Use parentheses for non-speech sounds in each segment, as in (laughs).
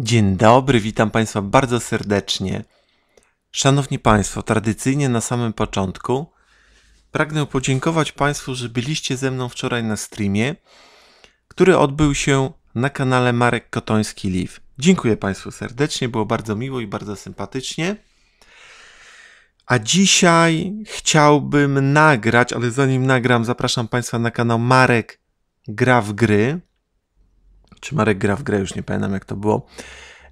Dzień dobry, witam Państwa bardzo serdecznie. Szanowni Państwo, tradycyjnie na samym początku pragnę podziękować Państwu, że byliście ze mną wczoraj na streamie, który odbył się na kanale Marek Kotoński Live. Dziękuję Państwu serdecznie, było bardzo miło i bardzo sympatycznie. A dzisiaj chciałbym nagrać, ale zanim nagram, zapraszam Państwa na kanał Marek Gra w Gry, czy Marek gra w grę, już nie pamiętam jak to było,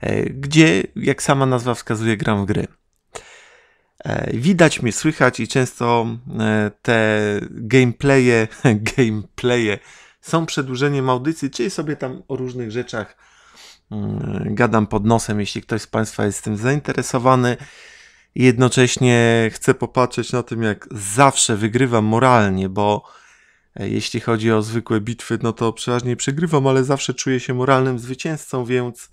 e, gdzie, jak sama nazwa wskazuje, gram w gry. E, widać mnie, słychać i często e, te gameplaye, (laughs) gameplaye są przedłużeniem audycji, czyli sobie tam o różnych rzeczach mm, gadam pod nosem, jeśli ktoś z Państwa jest tym zainteresowany. Jednocześnie chcę popatrzeć na tym, jak zawsze wygrywam moralnie, bo E, jeśli chodzi o zwykłe bitwy, no to przeważnie przegrywam, ale zawsze czuję się moralnym zwycięzcą, więc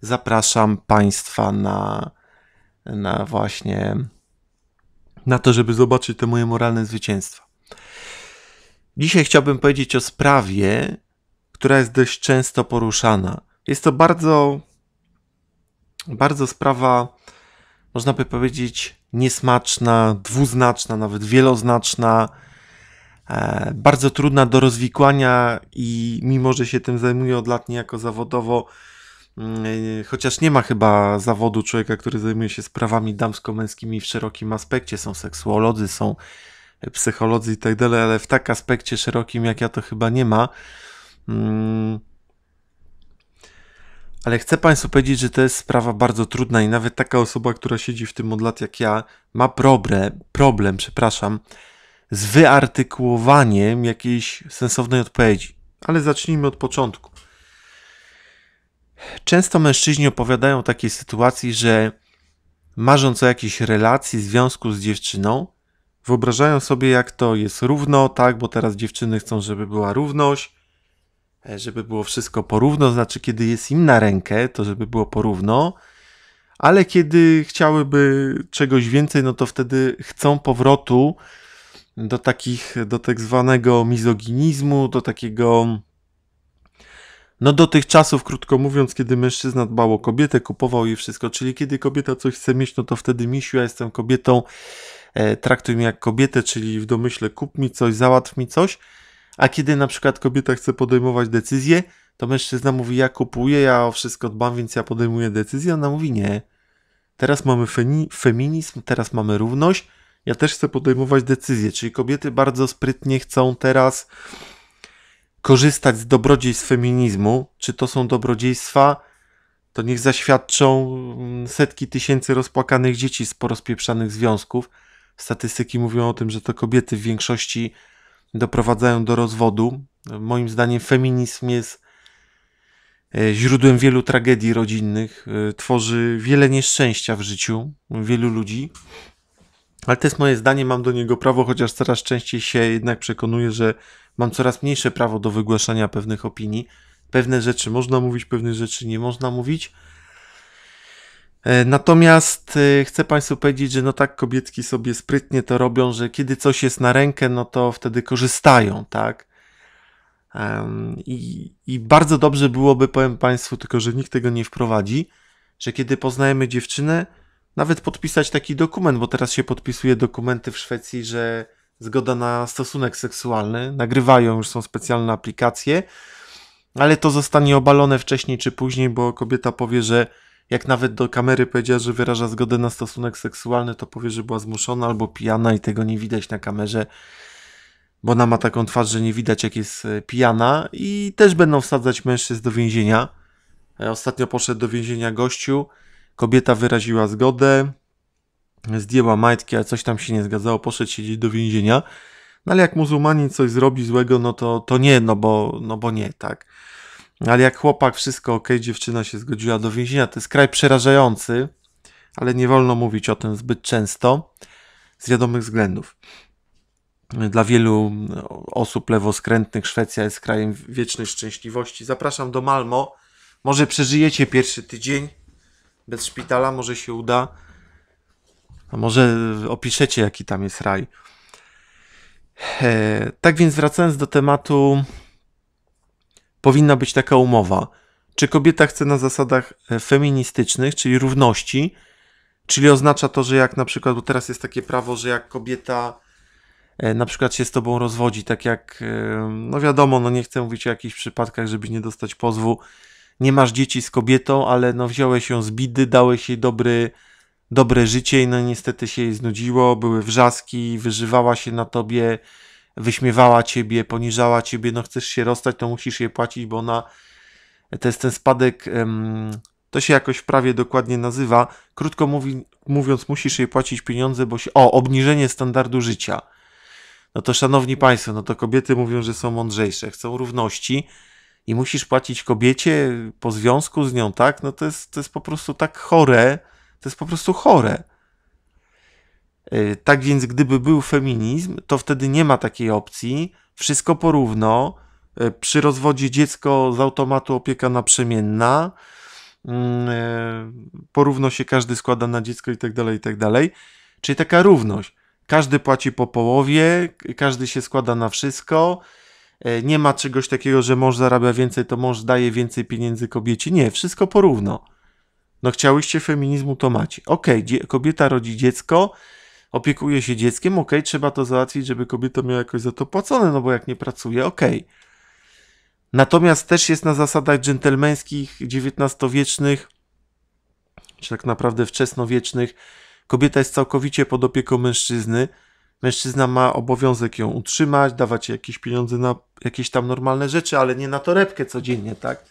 zapraszam Państwa na, na właśnie na to, żeby zobaczyć te moje moralne zwycięstwa. Dzisiaj chciałbym powiedzieć o sprawie, która jest dość często poruszana. Jest to bardzo, bardzo sprawa, można by powiedzieć, niesmaczna, dwuznaczna, nawet wieloznaczna E, bardzo trudna do rozwikłania i mimo, że się tym zajmuję od lat niejako zawodowo, mm, e, chociaż nie ma chyba zawodu człowieka, który zajmuje się sprawami damsko-męskimi w szerokim aspekcie, są seksuolodzy, są psycholodzy i tak dalej, ale w tak aspekcie szerokim jak ja to chyba nie ma. Mm. Ale chcę Państwu powiedzieć, że to jest sprawa bardzo trudna i nawet taka osoba, która siedzi w tym od lat jak ja, ma problem, problem, przepraszam, z wyartykułowaniem jakiejś sensownej odpowiedzi. Ale zacznijmy od początku. Często mężczyźni opowiadają o takiej sytuacji, że marząc o jakiejś relacji, związku z dziewczyną, wyobrażają sobie, jak to jest równo, tak, bo teraz dziewczyny chcą, żeby była równość, e, żeby było wszystko porówno, znaczy kiedy jest im na rękę, to żeby było porówno, ale kiedy chciałyby czegoś więcej, no to wtedy chcą powrotu do takich, do tak zwanego mizoginizmu, do takiego no do tych czasów, krótko mówiąc, kiedy mężczyzna dbał o kobietę, kupował jej wszystko, czyli kiedy kobieta coś chce mieć, no to wtedy misiu, ja jestem kobietą, e, traktuj mnie jak kobietę, czyli w domyśle kup mi coś, załatw mi coś, a kiedy na przykład kobieta chce podejmować decyzję, to mężczyzna mówi, ja kupuję, ja o wszystko dbam, więc ja podejmuję decyzję, ona mówi, nie, teraz mamy feminizm, teraz mamy równość, ja też chcę podejmować decyzje. Czyli kobiety bardzo sprytnie chcą teraz korzystać z dobrodziejstw feminizmu. Czy to są dobrodziejstwa? To niech zaświadczą mm, setki tysięcy rozpłakanych dzieci z porozpieprzanych związków. Statystyki mówią o tym, że to kobiety w większości doprowadzają do rozwodu. Moim zdaniem feminizm jest e, źródłem wielu tragedii rodzinnych, e, tworzy wiele nieszczęścia w życiu wielu ludzi. Ale to jest moje zdanie, mam do niego prawo, chociaż coraz częściej się jednak przekonuję, że mam coraz mniejsze prawo do wygłaszania pewnych opinii. Pewne rzeczy można mówić, pewne rzeczy nie można mówić. E, natomiast e, chcę Państwu powiedzieć, że no tak kobietki sobie sprytnie to robią, że kiedy coś jest na rękę, no to wtedy korzystają, tak? I, I, bardzo dobrze byłoby, powiem Państwu, tylko że nikt tego nie wprowadzi, że kiedy poznajemy dziewczynę, nawet podpisać taki dokument, bo teraz się podpisuje dokumenty w Szwecji, że zgoda na stosunek seksualny, nagrywają, już są specjalne aplikacje, ale to zostanie obalone wcześniej czy później, bo kobieta powie, że jak nawet do kamery powiedziała, że wyraża zgodę na stosunek seksualny, to powie, że była zmuszona albo pijana i tego nie widać na kamerze, bo ona ma taką twarz, że nie widać jak jest e, pijana i też będą wsadzać mężczyzn do więzienia. E, ostatnio poszedł do więzienia gościu, Kobieta wyraziła zgodę, zdjęła majtki, a coś tam się nie zgadzało, poszedł siedzieć do więzienia. No ale jak muzułmanin coś zrobi złego, no to, to nie, no bo, no bo nie, tak. No ale jak chłopak, wszystko ok, dziewczyna się zgodziła do więzienia. To jest kraj przerażający, ale nie wolno mówić o tym zbyt często z wiadomych względów. Dla wielu osób lewoskrętnych Szwecja jest krajem wiecznej szczęśliwości. Zapraszam do Malmo. Może przeżyjecie pierwszy tydzień, bez szpitala może się uda. A może opiszecie, jaki tam jest raj. E, tak więc wracając do tematu, powinna być taka umowa. Czy kobieta chce na zasadach e, feministycznych, czyli równości, czyli oznacza to, że jak na przykład, bo teraz jest takie prawo, że jak kobieta e, na przykład się z tobą rozwodzi, tak jak, e, no wiadomo, no nie chcę mówić o jakichś przypadkach, żeby nie dostać pozwu, nie masz dzieci z kobietą, ale no wziąłeś ją z bidy, dałeś jej dobry, dobre życie i no niestety się jej znudziło, były wrzaski, wyżywała się na tobie, wyśmiewała ciebie, poniżała ciebie, no chcesz się rozstać, to musisz jej płacić, bo ona, to jest ten spadek, to się jakoś prawie dokładnie nazywa, krótko mówi, mówiąc, musisz jej płacić pieniądze, bo się, o, obniżenie standardu życia. No to szanowni państwo, no to kobiety mówią, że są mądrzejsze, chcą równości, i musisz płacić kobiecie po związku z nią, tak? No to jest, to jest po prostu tak chore. To jest po prostu chore. E, tak więc, gdyby był feminizm, to wtedy nie ma takiej opcji. Wszystko porówno. E, przy rozwodzie dziecko z automatu opieka naprzemienna. Mm, e, porówno się każdy składa na dziecko i tak dalej, i tak dalej. Czyli taka równość. Każdy płaci po połowie, każdy się składa na wszystko. E, nie ma czegoś takiego, że mąż zarabia więcej, to mąż daje więcej pieniędzy kobiecie. Nie, wszystko porówno. No chciałyście feminizmu, to macie. Okej, okay, kobieta rodzi dziecko, opiekuje się dzieckiem, okej, okay, trzeba to załatwić, żeby kobieta miała jakoś za to płacone, no bo jak nie pracuje, okej. Okay. Natomiast też jest na zasadach dżentelmeńskich, XIX-wiecznych, czy tak naprawdę wczesnowiecznych, kobieta jest całkowicie pod opieką mężczyzny, mężczyzna ma obowiązek ją utrzymać, dawać jakieś pieniądze na jakieś tam normalne rzeczy, ale nie na torebkę codziennie, tak?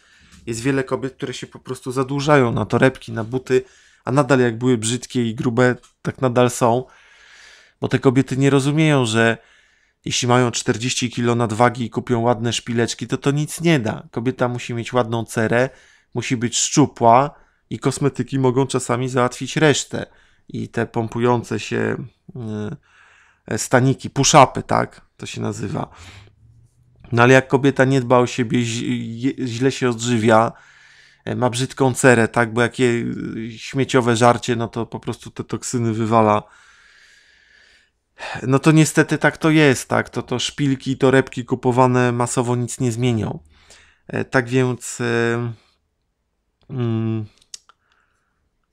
Jest wiele kobiet, które się po prostu zadłużają na torebki, na buty, a nadal jak były brzydkie i grube, tak nadal są, bo te kobiety nie rozumieją, że jeśli mają 40 kilo nadwagi i kupią ładne szpileczki, to to nic nie da. Kobieta musi mieć ładną cerę, musi być szczupła i kosmetyki mogą czasami załatwić resztę. I te pompujące się... Yy, E, staniki, push-upy, tak to się nazywa. No ale jak kobieta nie dba o siebie, źle się odżywia, e, ma brzydką cerę, tak, bo jakie e, śmieciowe żarcie, no to po prostu te toksyny wywala. No to niestety tak to jest, tak, to, to szpilki i torebki kupowane masowo nic nie zmienią. Tak więc... Yy, yy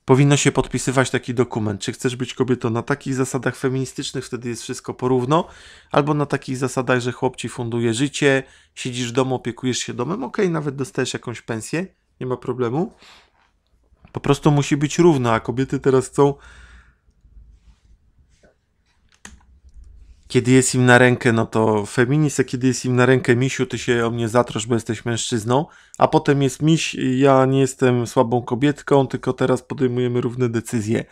powinno się podpisywać taki dokument. Czy chcesz być kobietą na takich zasadach feministycznych, wtedy jest wszystko porówno, albo na takich zasadach, że chłop ci funduje życie, siedzisz w domu, opiekujesz się domem, okej, nawet dostajesz jakąś pensję, nie ma problemu. Po prostu musi być równo, a kobiety teraz chcą kiedy jest im na rękę, no to feminista. a kiedy jest im na rękę misiu, ty się o mnie zatrosz, bo jesteś mężczyzną, a potem jest miś, ja nie jestem słabą kobietką, tylko teraz podejmujemy równe decyzje.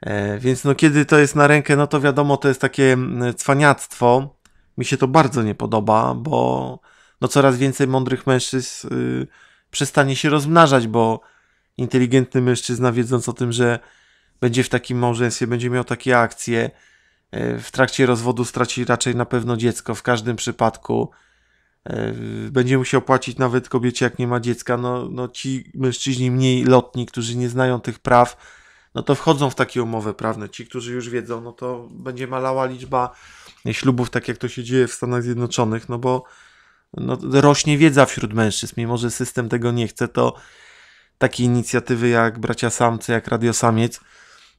E, więc no kiedy to jest na rękę, no to wiadomo, to jest takie mm, cwaniactwo. Mi się to bardzo nie podoba, bo no coraz więcej mądrych mężczyzn y, przestanie się rozmnażać, bo inteligentny mężczyzna wiedząc o tym, że będzie w takim małżeństwie, będzie miał takie akcje, E, w trakcie rozwodu straci raczej na pewno dziecko w każdym przypadku. E, będzie musiał płacić nawet kobiecie, jak nie ma dziecka. No, no ci mężczyźni mniej lotni, którzy nie znają tych praw, no to wchodzą w takie umowy prawne. Ci, którzy już wiedzą, no to będzie malała liczba ślubów, tak jak to się dzieje w Stanach Zjednoczonych, no bo no, rośnie wiedza wśród mężczyzn. Mimo, że system tego nie chce, to takie inicjatywy jak Bracia Samce, jak Radio Samiec,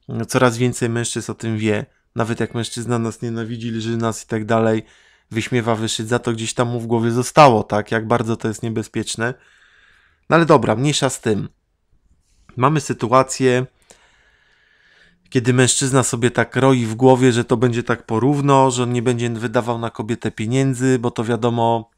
no, coraz więcej mężczyzn o tym wie nawet jak mężczyzna nas nienawidzi, lży nas i tak dalej, wyśmiewa, wyszydza, to gdzieś tam mu w głowie zostało, tak? Jak bardzo to jest niebezpieczne. No ale dobra, mniejsza z tym. Mamy sytuację, kiedy mężczyzna sobie tak roi w głowie, że to będzie tak porówno, że on nie będzie wydawał na kobietę pieniędzy, bo to wiadomo,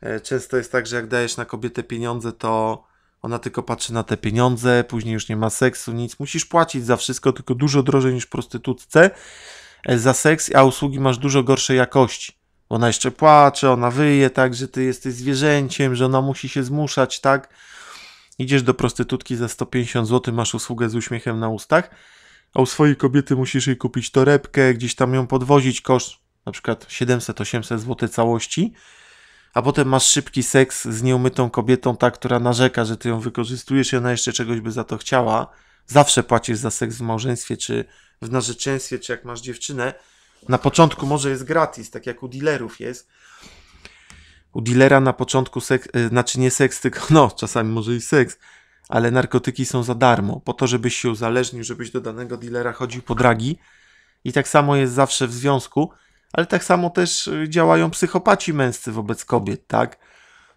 e, często jest tak, że jak dajesz na kobietę pieniądze, to ona tylko patrzy na te pieniądze, później już nie ma seksu, nic. Musisz płacić za wszystko, tylko dużo drożej niż prostytutce e, za seks, a usługi masz dużo gorszej jakości. Ona jeszcze płacze, ona wyje, tak, że ty jesteś zwierzęciem, że ona musi się zmuszać, tak. Idziesz do prostytutki za 150 zł, masz usługę z uśmiechem na ustach, a u swojej kobiety musisz jej kupić torebkę, gdzieś tam ją podwozić, koszt na przykład 700-800 zł całości a potem masz szybki seks z nieumytą kobietą, ta, która narzeka, że ty ją wykorzystujesz i ona jeszcze czegoś by za to chciała. Zawsze płacisz za seks w małżeństwie, czy w narzeczeństwie, czy jak masz dziewczynę. Na początku może jest gratis, tak jak u dealerów jest. U dealera na początku seks, y, znaczy nie seks, tylko no, czasami może i seks, ale narkotyki są za darmo, po to, żebyś się uzależnił, żebyś do danego dealera chodził po dragi. I tak samo jest zawsze w związku ale tak samo też y, działają psychopaci męscy wobec kobiet, tak?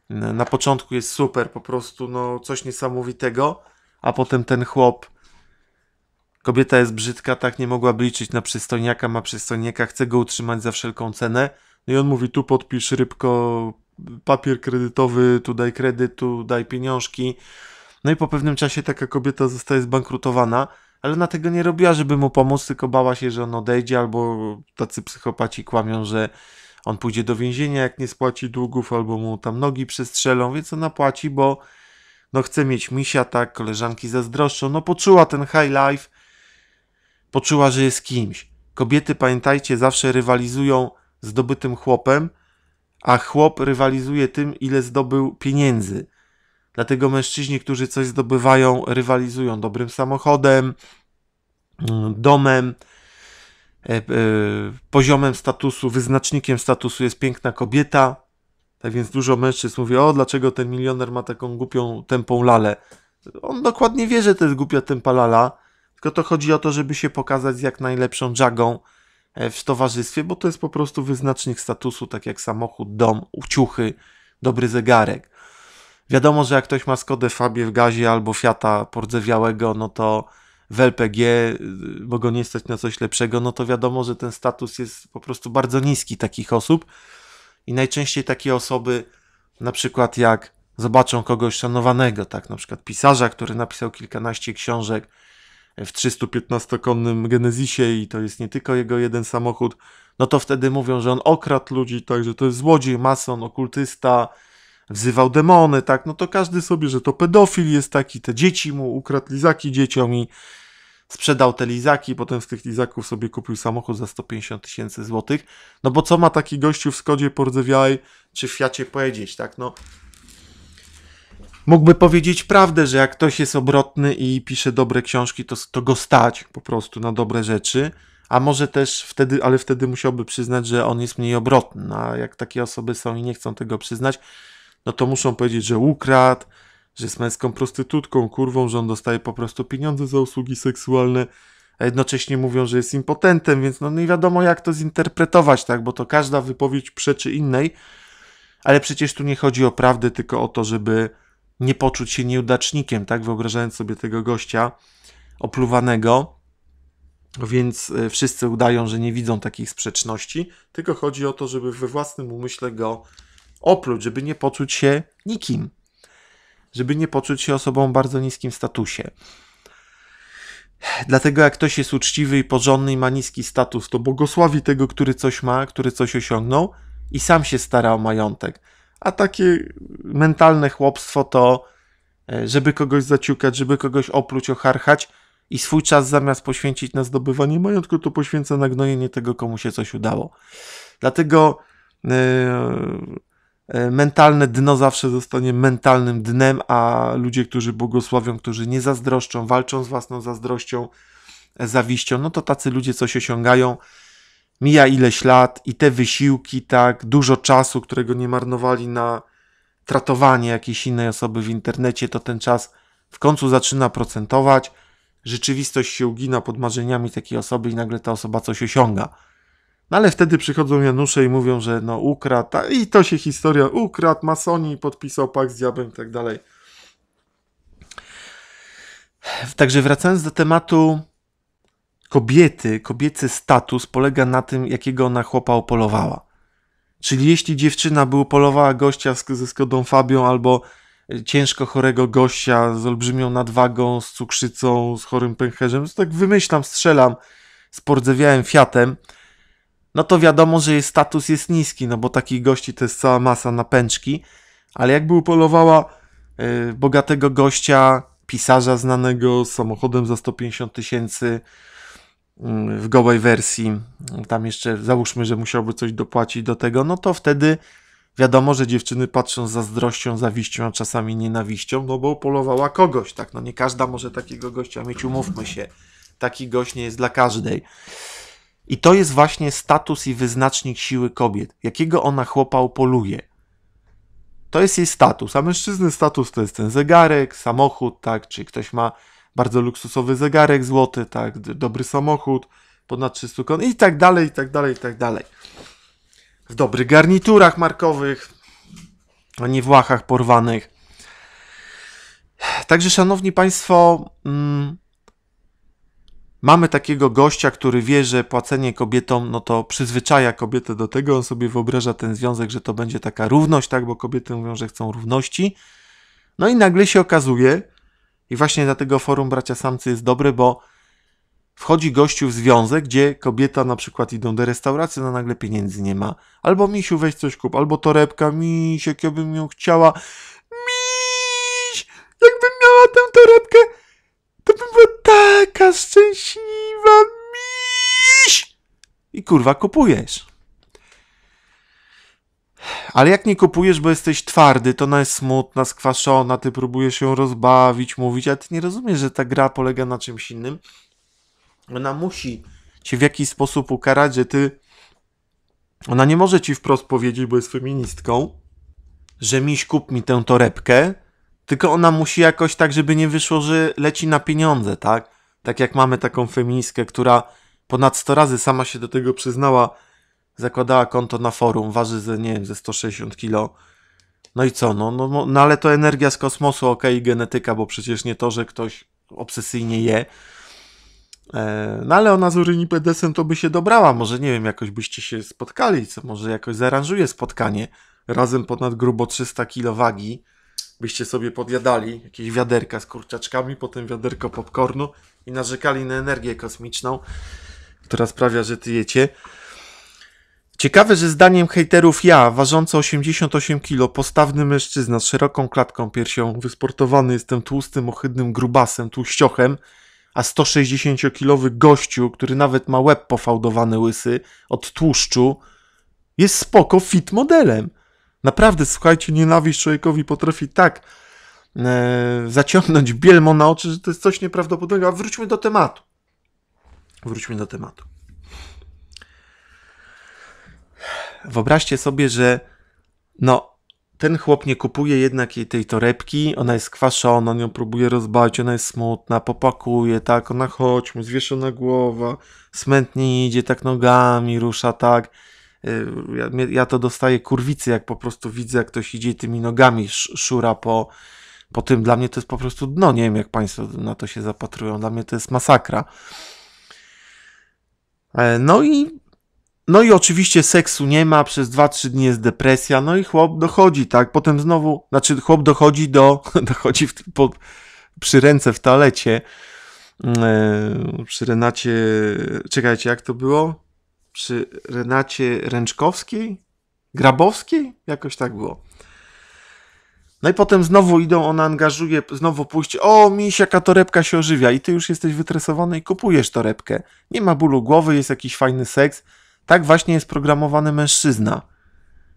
Na początku jest super, po prostu no coś niesamowitego, a potem ten chłop, kobieta jest brzydka, tak nie mogłaby liczyć na przystojniaka, ma przystojniaka, chce go utrzymać za wszelką cenę. No i on mówi, tu podpisz rybko papier kredytowy, tu daj kredyt, tu daj pieniążki. No i po pewnym czasie taka kobieta zostaje zbankrutowana, ale na tego nie robiła, żeby mu pomóc, tylko bała się, że on odejdzie, albo tacy psychopaci kłamią, że on pójdzie do więzienia, jak nie spłaci długów, albo mu tam nogi przestrzelą, więc ona płaci, bo no chce mieć misia, tak, koleżanki zazdroszczą, no poczuła ten high life, poczuła, że jest kimś. Kobiety, pamiętajcie, zawsze rywalizują z dobytym chłopem, a chłop rywalizuje tym, ile zdobył pieniędzy. Dlatego mężczyźni, którzy coś zdobywają, rywalizują dobrym samochodem, mm, domem, e, e, poziomem statusu, wyznacznikiem statusu jest piękna kobieta. Tak więc dużo mężczyzn mówi: O, dlaczego ten milioner ma taką głupią, tępą lalę? On dokładnie wie, że to jest głupia tępa lala, tylko to chodzi o to, żeby się pokazać z jak najlepszą dżagą e, w towarzystwie, bo to jest po prostu wyznacznik statusu, tak jak samochód, dom, uciuchy, dobry zegarek. Wiadomo, że jak ktoś ma Skodę Fabię w gazie albo Fiata pordzewiałego, no to w LPG, y, bo go nie stać na coś lepszego, no to wiadomo, że ten status jest po prostu bardzo niski takich osób. I najczęściej takie osoby, na przykład jak zobaczą kogoś szanowanego, tak na przykład pisarza, który napisał kilkanaście książek w 315-konnym Genesisie i to jest nie tylko jego jeden samochód, no to wtedy mówią, że on okradł ludzi, także to jest złodziej, mason, okultysta, wzywał demony, tak, no to każdy sobie, że to pedofil jest taki, te dzieci mu ukradł lizaki dzieciom i sprzedał te lizaki, potem z tych lizaków sobie kupił samochód za 150 tysięcy złotych, no bo co ma taki gościu w Skodzie Pordzewiałej czy w Fiacie powiedzieć, tak, no mógłby powiedzieć prawdę, że jak ktoś jest obrotny i pisze dobre książki, to, to go stać po prostu na dobre rzeczy, a może też wtedy, ale wtedy musiałby przyznać, że on jest mniej obrotny, no a jak takie osoby są i nie chcą tego przyznać, no to muszą powiedzieć, że ukradł, że jest męską prostytutką, kurwą, że on dostaje po prostu pieniądze za usługi seksualne, a jednocześnie mówią, że jest impotentem, więc no nie wiadomo jak to zinterpretować, tak, bo to każda wypowiedź przeczy innej, ale przecież tu nie chodzi o prawdę, tylko o to, żeby nie poczuć się nieudacznikiem, tak, wyobrażając sobie tego gościa opluwanego, więc e, wszyscy udają, że nie widzą takich sprzeczności, tylko chodzi o to, żeby we własnym umyśle go oprócz, żeby nie poczuć się nikim, żeby nie poczuć się osobą o bardzo niskim statusie. Dlatego jak ktoś jest uczciwy i porządny i ma niski status, to błogosławi tego, który coś ma, który coś osiągnął i sam się stara o majątek. A takie mentalne chłopstwo to, e, żeby kogoś zaciukać, żeby kogoś opluć, ocharchać i swój czas zamiast poświęcić na zdobywanie majątku, to poświęca na gnojenie tego, komu się coś udało. Dlatego yy, E, mentalne dno zawsze zostanie mentalnym dnem, a ludzie, którzy błogosławią, którzy nie zazdroszczą, walczą z własną zazdrością, e, zawiścią, no to tacy ludzie coś osiągają. Mija ileś lat i te wysiłki, tak, dużo czasu, którego nie marnowali na tratowanie jakiejś innej osoby w internecie, to ten czas w końcu zaczyna procentować. Rzeczywistość się ugina pod marzeniami takiej osoby i nagle ta osoba coś osiąga. No ale wtedy przychodzą Janusze i mówią, że no ukradł, i to się historia, ukradł, masoni, podpisał pak z diabłem i tak dalej. Także wracając do tematu kobiety, kobiecy status polega na tym, jakiego ona chłopa opolowała. Czyli jeśli dziewczyna by upolowała gościa ze Skodą Fabią albo e, ciężko chorego gościa z olbrzymią nadwagą, z cukrzycą, z chorym pęcherzem, to tak wymyślam, strzelam, z pordzewiałym Fiatem, no to wiadomo, że jej status jest niski, no bo takich gości to jest cała masa na pęczki, ale jakby upolowała y, bogatego gościa, pisarza znanego samochodem za 150 tysięcy mm, w gołej wersji, mm, tam jeszcze załóżmy, że musiałby coś dopłacić do tego, no to wtedy wiadomo, że dziewczyny patrzą z zazdrością, zawiścią, a czasami nienawiścią, no bo upolowała kogoś, tak, no nie każda może takiego gościa mieć, umówmy się, taki gość nie jest dla każdej. I to jest właśnie status i wyznacznik siły kobiet, jakiego ona chłopa upoluje. To jest jej status, a mężczyzny status to jest ten zegarek, samochód, tak, czy ktoś ma bardzo luksusowy zegarek złoty, tak, dobry samochód, ponad 300 kon i tak dalej, i tak dalej, i tak dalej. W dobrych garniturach markowych, a nie w łachach porwanych. Także, szanowni państwo, mm, mamy takiego gościa, który wie, że płacenie kobietom, no to przyzwyczaja kobietę do tego, on sobie wyobraża ten związek, że to będzie taka równość, tak, bo kobiety mówią, że chcą równości. No i nagle się okazuje, i właśnie dlatego forum Bracia Samcy jest dobre, bo wchodzi gościu w związek, gdzie kobieta na przykład idą do restauracji, no nagle pieniędzy nie ma. Albo misiu weź coś kup, albo torebka, misiek, ja bym ją chciała. Miś! Jakbym miała tę torebkę! to bym była taka szczęśliwa, miś! I kurwa, kupujesz. Ale jak nie kupujesz, bo jesteś twardy, to ona jest smutna, skwaszona, ty próbujesz ją rozbawić, mówić, a ty nie rozumiesz, że ta gra polega na czymś innym. Ona musi cię w jakiś sposób ukarać, że ty... Ona nie może ci wprost powiedzieć, bo jest feministką, że miś kup mi tę torebkę, tylko ona musi jakoś tak, żeby nie wyszło, że leci na pieniądze, tak? Tak jak mamy taką feministkę, która ponad 100 razy sama się do tego przyznała, zakładała konto na forum, waży ze, nie wiem, ze 160 kilo. No i co? No, no, no ale to energia z kosmosu, ok, i genetyka, bo przecież nie to, że ktoś obsesyjnie je. E, no ale ona z Urynipedesem to by się dobrała. Może, nie wiem, jakoś byście się spotkali, co może jakoś zaaranżuje spotkanie razem ponad grubo 300 kilo wagi byście sobie podjadali jakieś wiaderka z kurczaczkami, potem wiaderko popcornu i narzekali na energię kosmiczną, która sprawia, że tyjecie. Ciekawe, że zdaniem hejterów ja, ważący 88 kg, postawny mężczyzna z szeroką klatką piersią, wysportowany jestem tłustym, ohydnym grubasem, tłuściochem, a 160-kilowy gościu, który nawet ma łeb pofałdowany łysy od tłuszczu, jest spoko fit modelem. Naprawdę, słuchajcie, nienawiść człowiekowi potrafi tak e, zaciągnąć bielmo na oczy, że to jest coś nieprawdopodobnego. A wróćmy do tematu. Wróćmy do tematu. Wyobraźcie sobie, że no, ten chłop nie kupuje jednak jej tej torebki, ona jest kwaszona, on ją próbuje rozbawić, ona jest smutna, popakuje, tak, ona chodź mu, zwieszona głowa, smętnie idzie, tak nogami rusza, tak. Y, ja, ja to dostaję kurwicy, jak po prostu widzę, jak ktoś idzie tymi nogami szura po, po tym. Dla mnie to jest po prostu dno. Nie wiem, jak Państwo na to się zapatrują. Dla mnie to jest masakra. E, no i no i oczywiście seksu nie ma, przez 2-3 dni jest depresja, no i chłop dochodzi, tak? Potem znowu, znaczy chłop dochodzi do, (laughs) dochodzi w, po, przy ręce w toalecie, yy, przy Renacie, czekajcie, jak to było? przy Renacie Ręczkowskiej? Grabowskiej? Jakoś tak było. No i potem znowu idą, ona angażuje, znowu pójście, o, miś, jaka torebka się ożywia i ty już jesteś wytresowany i kupujesz torebkę. Nie ma bólu głowy, jest jakiś fajny seks. Tak właśnie jest programowany mężczyzna.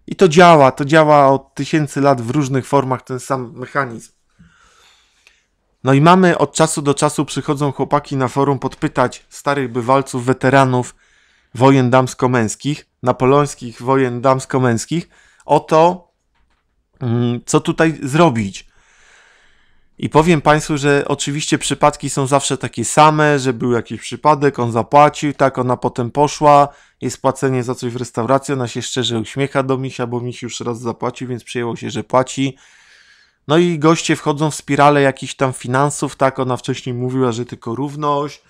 I to działa, to działa od tysięcy lat w różnych formach ten sam mechanizm. No i mamy od czasu do czasu przychodzą chłopaki na forum podpytać starych bywalców, weteranów, wojen damsko-męskich, napoleońskich wojen damsko-męskich, o to, mm, co tutaj zrobić. I powiem Państwu, że oczywiście przypadki są zawsze takie same, że był jakiś przypadek, on zapłacił, tak, ona potem poszła, jest płacenie za coś w restauracji, ona się szczerze uśmiecha do misia, bo miś już raz zapłacił, więc przyjęło się, że płaci. No i goście wchodzą w spiralę jakichś tam finansów, tak, ona wcześniej mówiła, że tylko równość,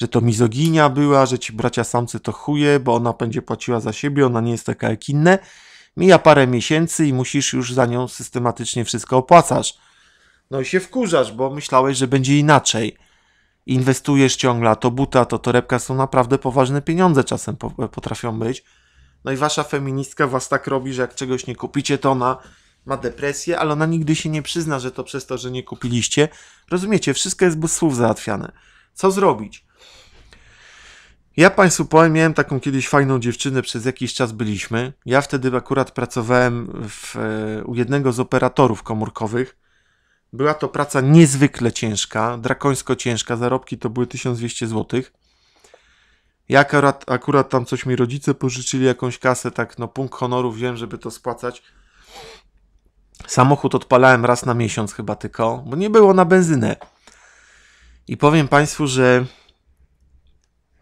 że to mizoginia była, że ci bracia samcy to chuje, bo ona będzie płaciła za siebie, ona nie jest taka jak inne. Mija parę miesięcy i musisz już za nią systematycznie wszystko opłacasz. No i się wkurzasz, bo myślałeś, że będzie inaczej. Inwestujesz ciągle, to buta, to torebka są naprawdę poważne pieniądze czasem potrafią być. No i wasza feministka was tak robi, że jak czegoś nie kupicie, to ona ma depresję, ale ona nigdy się nie przyzna, że to przez to, że nie kupiliście. Rozumiecie, wszystko jest bez słów załatwiane. Co zrobić? Ja Państwu powiem, miałem taką kiedyś fajną dziewczynę, przez jakiś czas byliśmy. Ja wtedy akurat pracowałem w, e, u jednego z operatorów komórkowych. Była to praca niezwykle ciężka, drakońsko ciężka, zarobki to były 1200 zł. Ja akurat, akurat tam coś mi rodzice pożyczyli, jakąś kasę, tak no punkt honoru wziąłem, żeby to spłacać. Samochód odpalałem raz na miesiąc chyba tylko, bo nie było na benzynę. I powiem Państwu, że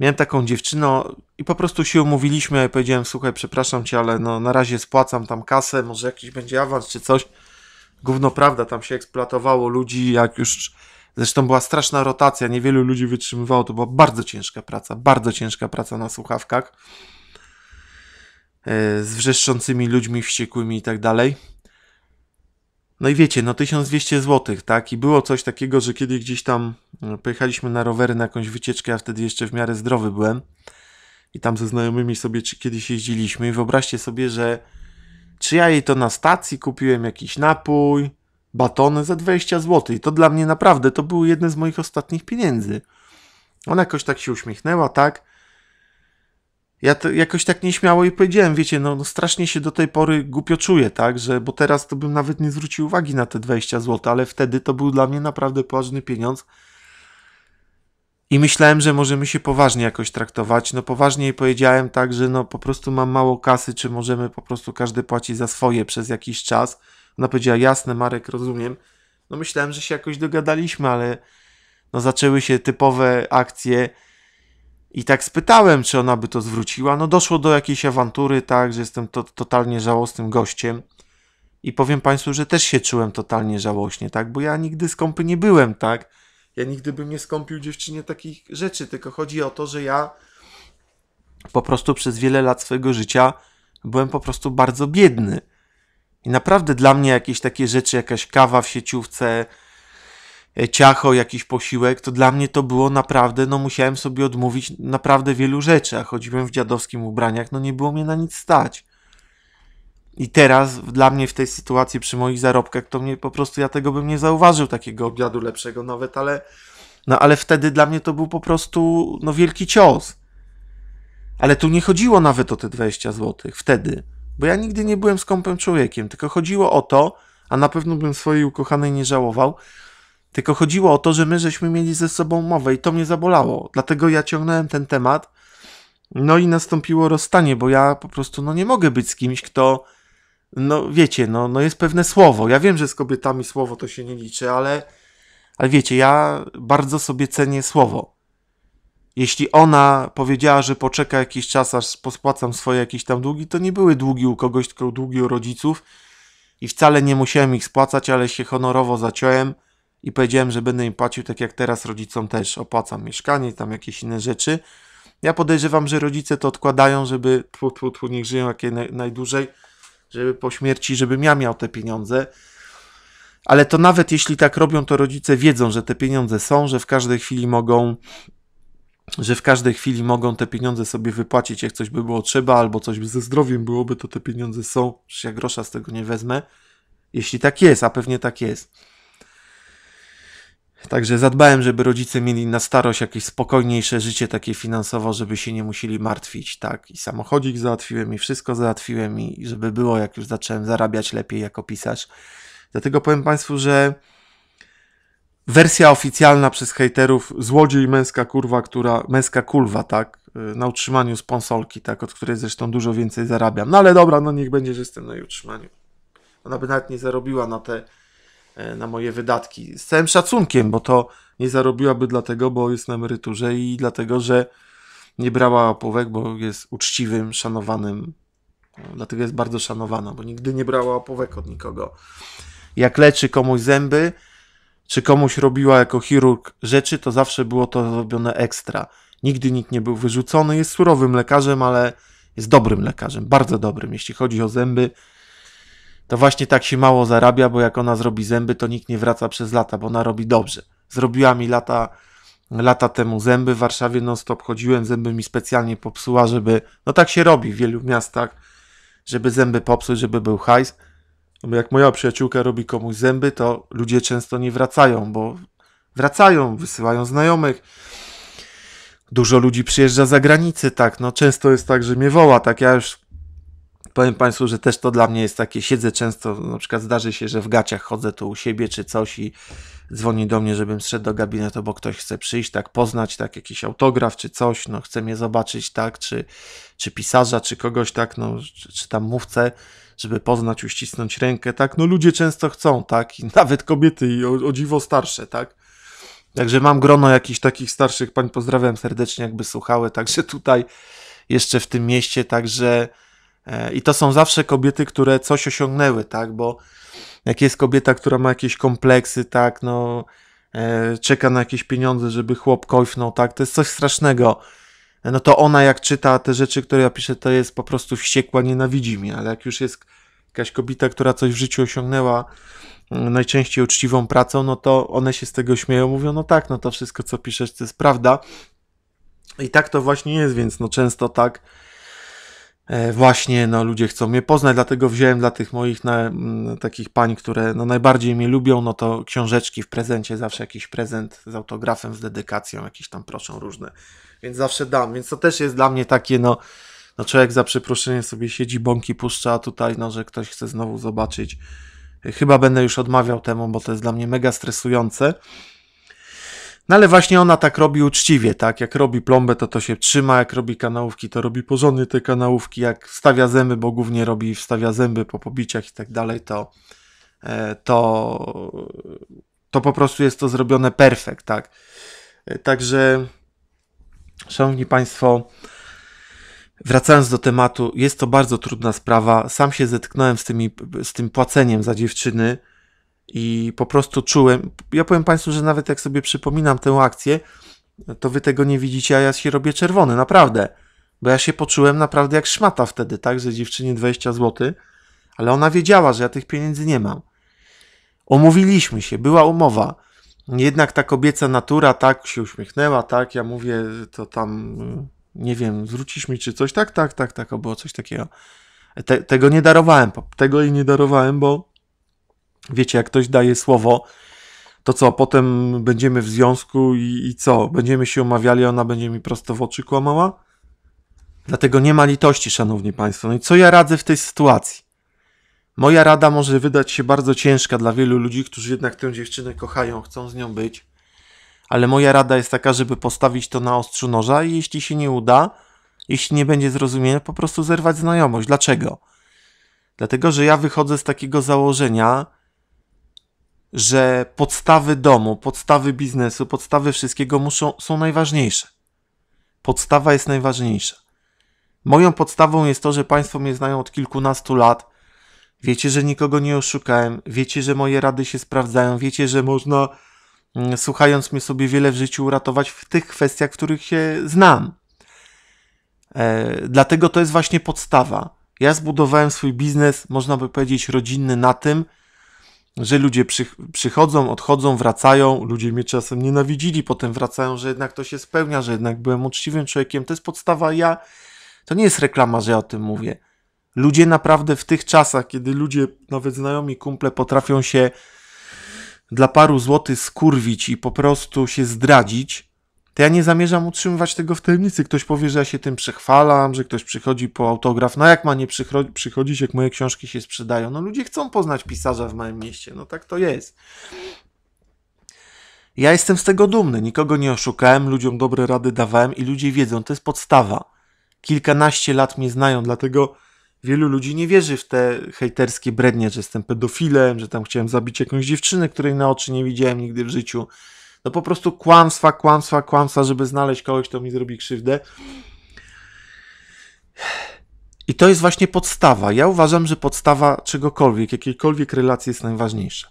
miałem taką dziewczynę i po prostu się umówiliśmy. Ja powiedziałem, słuchaj, przepraszam cię, ale no, na razie spłacam tam kasę, może jakiś będzie awans czy coś. Gówno prawda, tam się eksploatowało ludzi, jak już Zresztą była straszna rotacja, niewielu ludzi wytrzymywało, to była bardzo ciężka praca, bardzo ciężka praca na słuchawkach e, z wrzeszczącymi ludźmi wściekłymi i tak dalej. No i wiecie, no 1200 zł, tak? I było coś takiego, że kiedy gdzieś tam e, pojechaliśmy na rowery na jakąś wycieczkę, a wtedy jeszcze w miarę zdrowy byłem i tam ze znajomymi sobie kiedyś jeździliśmy i wyobraźcie sobie, że czy ja jej to na stacji kupiłem jakiś napój, batony za 20 zł i to dla mnie naprawdę, to były jedne z moich ostatnich pieniędzy. Ona jakoś tak się uśmiechnęła, tak? ja to jakoś tak nieśmiało i powiedziałem, wiecie, no, no, strasznie się do tej pory głupio czuję, tak, że, bo teraz to bym nawet nie zwrócił uwagi na te 20 zł, ale wtedy to był dla mnie naprawdę poważny pieniądz i myślałem, że możemy się poważnie jakoś traktować, no poważnie powiedziałem tak, że no po prostu mam mało kasy, czy możemy po prostu każdy płacić za swoje przez jakiś czas. Ona powiedziała, jasne Marek, rozumiem. No myślałem, że się jakoś dogadaliśmy, ale no zaczęły się typowe akcje, i tak spytałem, czy ona by to zwróciła. No doszło do jakiejś awantury, tak, że jestem to, totalnie żałosnym gościem. I powiem Państwu, że też się czułem totalnie żałośnie, tak, bo ja nigdy skąpy nie byłem, tak. Ja nigdy bym nie skąpił dziewczynie takich rzeczy, tylko chodzi o to, że ja po prostu przez wiele lat swojego życia byłem po prostu bardzo biedny. I naprawdę dla mnie jakieś takie rzeczy, jakaś kawa w sieciówce, E, ciacho jakiś posiłek, to dla mnie to było naprawdę, no musiałem sobie odmówić naprawdę wielu rzeczy, a chodziłem w dziadowskim ubraniach, no nie było mnie na nic stać. I teraz dla mnie w tej sytuacji przy moich zarobkach, to mnie po prostu ja tego bym nie zauważył takiego obiadu lepszego nawet, ale no ale wtedy dla mnie to był po prostu no wielki cios. Ale tu nie chodziło nawet o te 20 zł wtedy, bo ja nigdy nie byłem skąpym człowiekiem, tylko chodziło o to, a na pewno bym swojej ukochanej nie żałował, tylko chodziło o to, że my żeśmy mieli ze sobą mowę i to mnie zabolało. Dlatego ja ciągnąłem ten temat. No i nastąpiło rozstanie, bo ja po prostu no, nie mogę być z kimś, kto, no wiecie, no, no jest pewne słowo. Ja wiem, że z kobietami słowo to się nie liczy, ale, ale wiecie, ja bardzo sobie cenię słowo. Jeśli ona powiedziała, że poczeka jakiś czas, aż pospłacam swoje jakieś tam długi, to nie były długi u kogoś, tylko długi u rodziców i wcale nie musiałem ich spłacać, ale się honorowo zaciąłem i powiedziałem, że będę im płacił tak jak teraz rodzicom też opłacam mieszkanie i tam jakieś inne rzeczy. Ja podejrzewam, że rodzice to odkładają, żeby tfu, tfu, tfu, niech żyją jak najdłużej, żeby po śmierci, żebym ja miał te pieniądze. Ale to nawet jeśli tak robią, to rodzice wiedzą, że te pieniądze są, że w każdej chwili mogą że w każdej chwili mogą te pieniądze sobie wypłacić, jak coś by było trzeba, albo coś by ze zdrowiem byłoby, to te pieniądze są, przecież ja grosza z tego nie wezmę. Jeśli tak jest, a pewnie tak jest. Także zadbałem, żeby rodzice mieli na starość jakieś spokojniejsze życie takie finansowo, żeby się nie musieli martwić, tak. I samochodzik załatwiłem, i wszystko załatwiłem, i żeby było, jak już zacząłem zarabiać lepiej jako pisarz. Dlatego powiem Państwu, że wersja oficjalna przez hejterów złodziej męska kurwa, która, męska kulwa, tak, y, na utrzymaniu sponsolki, tak, od której zresztą dużo więcej zarabiam. No ale dobra, no niech będzie, że jestem na utrzymaniu. Ona by nawet nie zarobiła na te E, na moje wydatki. Z całym szacunkiem, bo to nie zarobiłaby dlatego, bo jest na emeryturze i dlatego, że nie brała opływek, bo jest uczciwym, szanowanym. Dlatego jest bardzo szanowana, bo nigdy nie brała opływek od nikogo. Jak leczy komuś zęby, czy komuś robiła jako chirurg rzeczy, to zawsze było to robione ekstra. Nigdy nikt nie był wyrzucony, jest surowym lekarzem, ale jest dobrym lekarzem, bardzo dobrym. Jeśli chodzi o zęby, to właśnie tak się mało zarabia, bo jak ona zrobi zęby, to nikt nie wraca przez lata, bo ona robi dobrze. Zrobiła mi lata, lata temu zęby w Warszawie, no stop chodziłem, zęby mi specjalnie popsuła, żeby, no tak się robi w wielu miastach, żeby zęby popsuć, żeby był hajs. No jak moja przyjaciółka robi komuś zęby, to ludzie często nie wracają, bo wracają, wysyłają znajomych. Dużo ludzi przyjeżdża za granicę, tak, no często jest tak, że mnie woła, tak ja już powiem Państwu, że też to dla mnie jest takie, siedzę często, na przykład zdarzy się, że w gaciach chodzę tu u siebie czy coś i dzwoni do mnie, żebym szedł do gabinetu, bo ktoś chce przyjść, tak, poznać, tak, jakiś autograf czy coś, no, chce mnie zobaczyć, tak, czy, czy pisarza, czy kogoś, tak, no, czy, czy tam mówcę, żeby poznać, uścisnąć rękę, tak, no ludzie często chcą, tak, i (laughs) nawet kobiety i o, o dziwo starsze, tak. Także mam grono jakichś takich starszych pań, pozdrawiam serdecznie, jakby słuchały, także tutaj jeszcze w tym mieście, także E, I to są zawsze kobiety, które coś osiągnęły, tak? Bo jak jest kobieta, która ma jakieś kompleksy, tak, no, e, czeka na jakieś pieniądze, żeby chłop kojfnął, tak, to jest coś strasznego. E, no to ona, jak czyta te rzeczy, które ja piszę, to jest po prostu wściekła, nienawidzi mnie, ale jak już jest jakaś kobieta, która coś w życiu osiągnęła, mm, najczęściej uczciwą pracą, no to one się z tego śmieją, mówią, no tak, no to wszystko, co piszesz, to jest prawda. I tak to właśnie jest, więc no często tak E, właśnie no, ludzie chcą mnie poznać, dlatego wziąłem dla tych moich na, takich pań, które no, najbardziej mnie lubią, no to książeczki w prezencie, zawsze jakiś prezent z autografem, z dedykacją, jakieś tam proszą różne, więc zawsze dam, więc to też jest dla mnie takie no, no człowiek za przeproszeniem sobie siedzi, bąki puszcza, a tutaj no, że ktoś chce znowu zobaczyć, e, chyba będę już odmawiał temu, bo to jest dla mnie mega stresujące, no ale właśnie ona tak robi uczciwie, tak? Jak robi plombę, to to się trzyma, jak robi kanałówki, to robi porządnie te kanałówki, jak wstawia zęby, bo głównie robi wstawia zęby po pobiciach i tak dalej, to, e, to, to po prostu jest to zrobione perfekt, tak? E, także, szanowni państwo, Wracając do tematu, jest to bardzo trudna sprawa. Sam się zetknąłem z, tymi, z tym płaceniem za dziewczyny. I po prostu czułem, ja powiem Państwu, że nawet jak sobie przypominam tę akcję, to Wy tego nie widzicie, a ja się robię czerwony, naprawdę. Bo ja się poczułem naprawdę jak szmata wtedy, tak, że dziewczynie 20 zł, ale ona wiedziała, że ja tych pieniędzy nie mam. Omówiliśmy się, była umowa. Jednak ta kobieca natura tak się uśmiechnęła, tak, ja mówię, to tam, nie wiem, zwrócić mi czy coś, tak, tak, tak, tak, było coś takiego. E, te, tego nie darowałem, tego jej nie darowałem, bo wiecie, jak ktoś daje słowo, to co, potem będziemy w związku i, i co? Będziemy się umawiali, a ona będzie mi prosto w oczy kłamała? Dlatego nie ma litości, szanowni państwo. No i co ja radzę w tej sytuacji? Moja rada może wydać się bardzo ciężka dla wielu ludzi, którzy jednak tę dziewczynę kochają, chcą z nią być. Ale moja rada jest taka, żeby postawić to na ostrzu noża i jeśli się nie uda, jeśli nie będzie zrozumienia, po prostu zerwać znajomość. Dlaczego? Dlatego, że ja wychodzę z takiego założenia, że podstawy domu, podstawy biznesu, podstawy wszystkiego muszą, są najważniejsze. Podstawa jest najważniejsza. Moją podstawą jest to, że Państwo mnie znają od kilkunastu lat. Wiecie, że nikogo nie oszukałem, wiecie, że moje rady się sprawdzają, wiecie, że można, mm, słuchając mnie, sobie wiele w życiu uratować w tych kwestiach, w których się znam. E, dlatego to jest właśnie podstawa. Ja zbudowałem swój biznes, można by powiedzieć, rodzinny na tym, że ludzie przychodzą, odchodzą, wracają, ludzie mnie czasem nienawidzili, potem wracają, że jednak to się spełnia, że jednak byłem uczciwym człowiekiem. To jest podstawa. Ja to nie jest reklama, że ja o tym mówię. Ludzie naprawdę w tych czasach, kiedy ludzie, nawet znajomi kumple, potrafią się dla paru złotych skurwić i po prostu się zdradzić, to ja nie zamierzam utrzymywać tego w tajemnicy. Ktoś powie, że ja się tym przechwalam, że ktoś przychodzi po autograf. No jak ma nie przychodzić, jak moje książki się sprzedają? No ludzie chcą poznać pisarza w moim mieście. No tak to jest. Ja jestem z tego dumny. Nikogo nie oszukałem, ludziom dobre rady dawałem i ludzie wiedzą, to jest podstawa. Kilkanaście lat mnie znają, dlatego wielu ludzi nie wierzy w te hejterskie brednie, że jestem pedofilem, że tam chciałem zabić jakąś dziewczynę, której na oczy nie widziałem nigdy w życiu no po prostu kłamstwa, kłamstwa, kłamstwa, żeby znaleźć kogoś, kto mi zrobi krzywdę. I to jest właśnie podstawa. Ja uważam, że podstawa czegokolwiek, jakiejkolwiek relacji jest najważniejsza.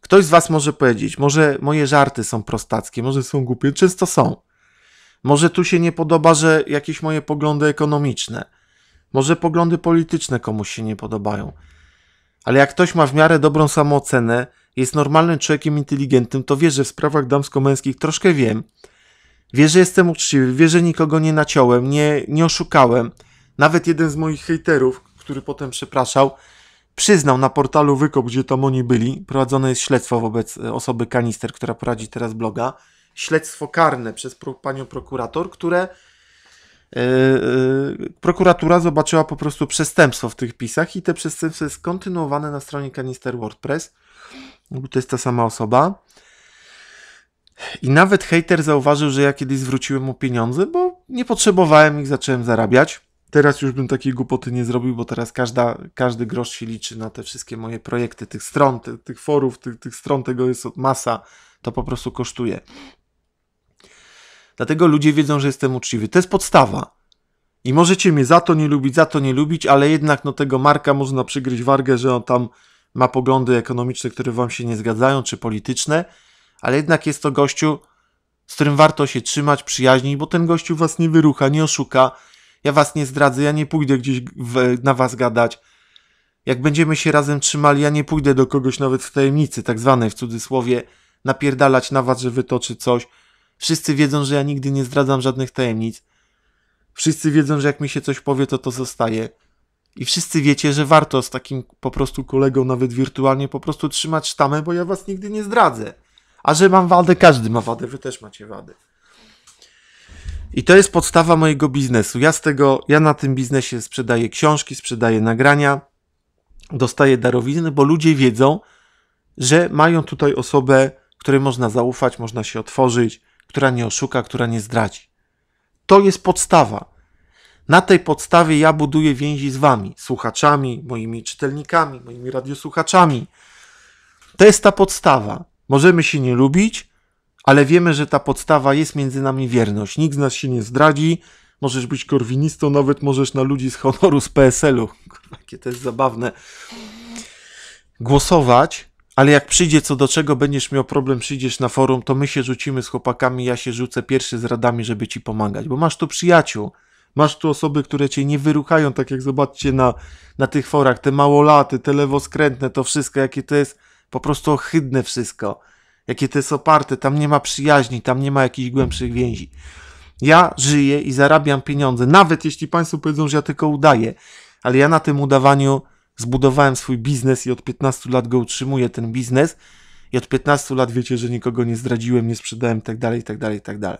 Ktoś z Was może powiedzieć, może moje żarty są prostackie, może są głupie, często są. Może tu się nie podoba, że jakieś moje poglądy ekonomiczne, może poglądy polityczne komuś się nie podobają. Ale jak ktoś ma w miarę dobrą samoocenę, jest normalnym człowiekiem inteligentnym, to wie, że w sprawach damsko-męskich troszkę wiem. Wie, że jestem uczciwy, wie, że nikogo nie naciąłem, nie, nie oszukałem. Nawet jeden z moich hejterów, który potem przepraszał, przyznał na portalu Wykop, gdzie tam oni byli, prowadzone jest śledztwo wobec e, osoby Kanister, która prowadzi teraz bloga, śledztwo karne przez pro, panią prokurator, które yy, prokuratura zobaczyła po prostu przestępstwo w tych pisach i te przestępstwo jest kontynuowane na stronie Kanister WordPress. No bo to jest ta sama osoba. I nawet hater zauważył, że ja kiedyś zwróciłem mu pieniądze, bo nie potrzebowałem ich, zacząłem zarabiać. Teraz już bym takiej głupoty nie zrobił, bo teraz każda, każdy grosz się liczy na te wszystkie moje projekty, tych stron, tych, tych forów, tych, tych stron, tego jest masa. To po prostu kosztuje. Dlatego ludzie wiedzą, że jestem uczciwy. To jest podstawa. I możecie mnie za to nie lubić, za to nie lubić, ale jednak no tego Marka można przygryźć wargę, że on tam ma poglądy ekonomiczne, które wam się nie zgadzają, czy polityczne, ale jednak jest to gościu, z którym warto się trzymać, przyjaźni, bo ten gościu was nie wyrucha, nie oszuka, ja was nie zdradzę, ja nie pójdę gdzieś w, na was gadać. Jak będziemy się razem trzymali, ja nie pójdę do kogoś nawet w tajemnicy, tak zwanej w cudzysłowie, napierdalać na was, że wytoczy coś. Wszyscy wiedzą, że ja nigdy nie zdradzam żadnych tajemnic. Wszyscy wiedzą, że jak mi się coś powie, to to zostaje. I wszyscy wiecie, że warto z takim po prostu kolegą, nawet wirtualnie, po prostu trzymać sztamę, bo ja was nigdy nie zdradzę. A że mam wadę, każdy ma wadę, wy też macie wady. I to jest podstawa mojego biznesu. Ja z tego, ja na tym biznesie sprzedaję książki, sprzedaję nagrania, dostaję darowizny, bo ludzie wiedzą, że mają tutaj osobę, której można zaufać, można się otworzyć, która nie oszuka, która nie zdradzi. To jest podstawa. Na tej podstawie ja buduję więzi z Wami, słuchaczami, moimi czytelnikami, moimi radiosłuchaczami. To jest ta podstawa. Możemy się nie lubić, ale wiemy, że ta podstawa jest między nami wierność. Nikt z nas się nie zdradzi. Możesz być korwinistą, nawet możesz na ludzi z honoru z PSL-u. Jakie to jest zabawne. Głosować, ale jak przyjdzie co do czego, będziesz miał problem, przyjdziesz na forum, to my się rzucimy z chłopakami, ja się rzucę pierwszy z radami, żeby ci pomagać, bo masz tu przyjaciół. Masz tu osoby, które cię nie wyruchają, tak jak zobaczcie na, na tych forach, te małolaty, te lewoskrętne, to wszystko, jakie to jest po prostu ohydne wszystko. Jakie to jest oparte, tam nie ma przyjaźni, tam nie ma jakichś głębszych więzi. Ja żyję i zarabiam pieniądze, nawet jeśli Państwo powiedzą, że ja tylko udaję, ale ja na tym udawaniu zbudowałem swój biznes i od 15 lat go utrzymuję, ten biznes. I od 15 lat wiecie, że nikogo nie zdradziłem, nie sprzedałem, tak dalej, tak dalej, tak dalej.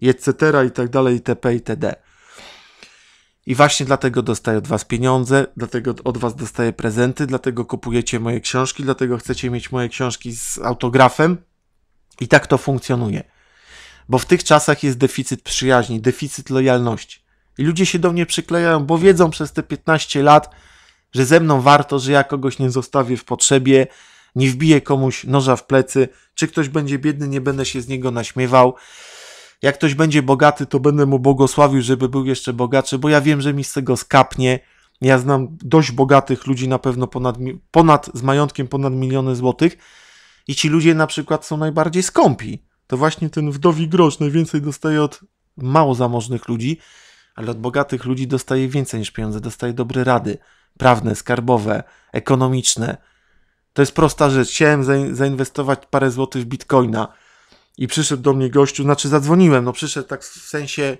I tak etc., i tak dalej, itp., itd. Tak i właśnie dlatego dostaję od Was pieniądze, dlatego od Was dostaję prezenty, dlatego kupujecie moje książki, dlatego chcecie mieć moje książki z autografem. I tak to funkcjonuje. Bo w tych czasach jest deficyt przyjaźni, deficyt lojalności. I ludzie się do mnie przyklejają, bo wiedzą przez te 15 lat, że ze mną warto, że ja kogoś nie zostawię w potrzebie, nie wbiję komuś noża w plecy, czy ktoś będzie biedny, nie będę się z niego naśmiewał. Jak ktoś będzie bogaty, to będę mu błogosławił, żeby był jeszcze bogatszy, bo ja wiem, że mi z tego skapnie. Ja znam dość bogatych ludzi, na pewno ponad, ponad z majątkiem ponad miliony złotych, i ci ludzie na przykład są najbardziej skąpi. To właśnie ten wdowi grosz najwięcej dostaje od mało zamożnych ludzi, ale od bogatych ludzi dostaje więcej niż pieniądze. Dostaje dobre rady prawne, skarbowe, ekonomiczne. To jest prosta rzecz. Chciałem zainwestować parę złotych w bitcoina i przyszedł do mnie gościu, znaczy zadzwoniłem, no przyszedł tak w sensie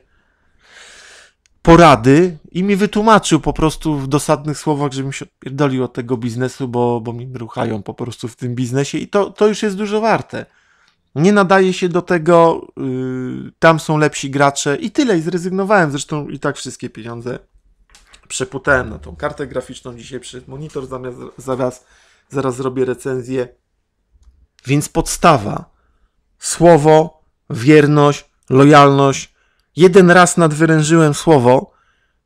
porady i mi wytłumaczył po prostu w dosadnych słowach, żebym się odpierdolił od tego biznesu, bo, bo mi ruchają po prostu w tym biznesie i to, to już jest dużo warte. Nie nadaje się do tego, yy, tam są lepsi gracze i tyle. I zrezygnowałem, zresztą i tak wszystkie pieniądze przeputałem na tą kartę graficzną dzisiaj przy monitor, zamiast, zaraz, zaraz zrobię recenzję. Więc podstawa słowo, wierność, lojalność. Jeden raz nadwyrężyłem słowo.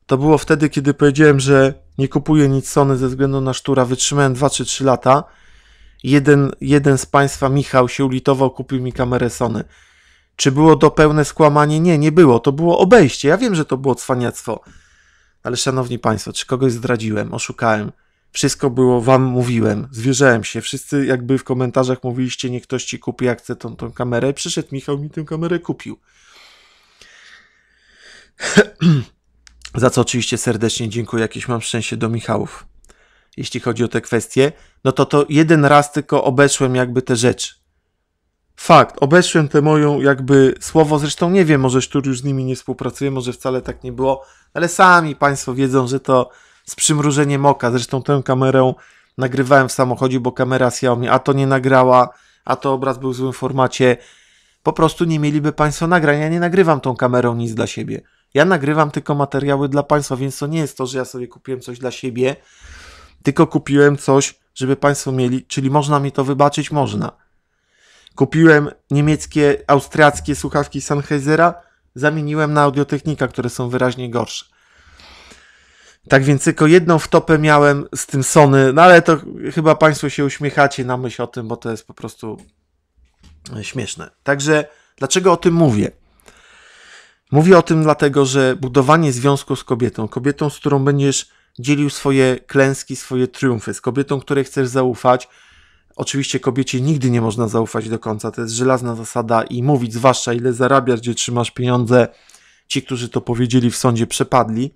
To było wtedy, kiedy powiedziałem, że nie kupuję nic Sony ze względu na sztura. Wytrzymałem 2 czy 3 lata. Jeden, jeden z Państwa, Michał, się ulitował, kupił mi kamerę Sony. Czy było to pełne skłamanie? Nie, nie było. To było obejście. Ja wiem, że to było cwaniactwo. Ale szanowni Państwo, czy kogoś zdradziłem, oszukałem? Wszystko było, wam mówiłem, zwierzałem się. Wszyscy jakby w komentarzach mówiliście, niech ktoś ci kupi, jak chce tą, tą kamerę. Przyszedł Michał mi tę kamerę kupił. (clears throat) Za co oczywiście serdecznie dziękuję, jakieś mam szczęście do Michałów. Jeśli chodzi o te kwestie, no to to jeden raz tylko obeszłem jakby te rzeczy. Fakt, obeszłem tę moją jakby słowo, zresztą nie wiem, może Sztur już z nimi nie współpracuje, może wcale tak nie było, ale sami Państwo wiedzą, że to z przymrużeniem oka. Zresztą tę kamerę nagrywałem w samochodzie, bo kamera Xiaomi a to nie nagrała, a to obraz był w złym formacie. Po prostu nie mieliby Państwo nagrań. Ja nie nagrywam tą kamerą nic dla siebie. Ja nagrywam tylko materiały dla Państwa, więc to nie jest to, że ja sobie kupiłem coś dla siebie, tylko kupiłem coś, żeby Państwo mieli, czyli można mi to wybaczyć, można. Kupiłem niemieckie, austriackie słuchawki Sennheisera, zamieniłem na audiotechnika, które są wyraźnie gorsze. Tak więc tylko jedną wtopę miałem z tym Sony, no ale to chyba Państwo się uśmiechacie na myśl o tym, bo to jest po prostu e, śmieszne. Także dlaczego o tym mówię? Mówię o tym dlatego, że budowanie związku z kobietą, kobietą, z którą będziesz dzielił swoje klęski, swoje triumfy, z kobietą, której chcesz zaufać. Oczywiście kobiecie nigdy nie można zaufać do końca, to jest żelazna zasada i mówić, zwłaszcza ile zarabiasz, gdzie trzymasz pieniądze, ci, którzy to powiedzieli w sądzie, przepadli.